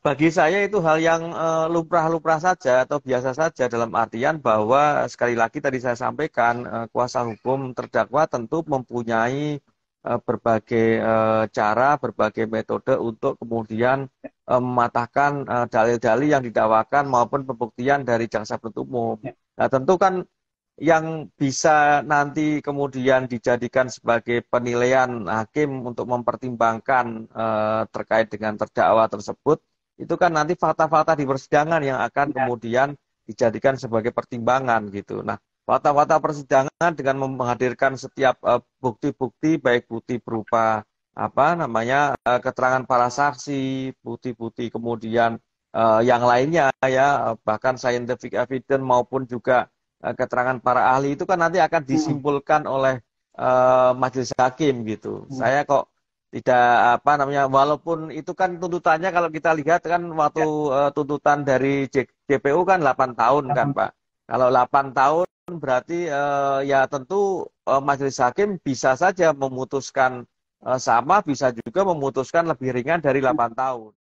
Bagi saya itu hal yang eh, lumrah-lumrah saja atau biasa saja dalam artian bahwa sekali lagi tadi saya sampaikan eh, kuasa hukum terdakwa tentu mempunyai eh, berbagai cara, berbagai metode untuk kemudian mematahkan dalil-dalil yang didakwakan maupun pembuktian dari jaksa penuntut umum. Ya. Nah, tentu kan yang bisa nanti kemudian dijadikan sebagai penilaian hakim untuk mempertimbangkan terkait dengan terdakwa tersebut itu kan nanti fakta-fakta di persidangan yang akan ya. kemudian dijadikan sebagai pertimbangan gitu. Nah, fakta-fakta persidangan dengan menghadirkan setiap eh, bukti-bukti uh, baik bukti berupa apa namanya uh, keterangan para saksi, bukti-bukti kemudian uh, yang lainnya ya bahkan scientific evidence maupun juga uh, keterangan para ahli itu kan nanti akan hmm. disimpulkan hmm. oleh uh, majelis hakim gitu. Hmm. Saya kok tidak apa namanya walaupun itu kan tuntutannya kalau kita lihat kan waktu ya. uh, tuntutan dari JPU kan 8 tahun ya. kan Pak. Kalau 8 tahun berarti uh, ya tentu uh, majelis hakim bisa saja memutuskan uh, sama bisa juga memutuskan lebih ringan dari 8 hmm. tahun.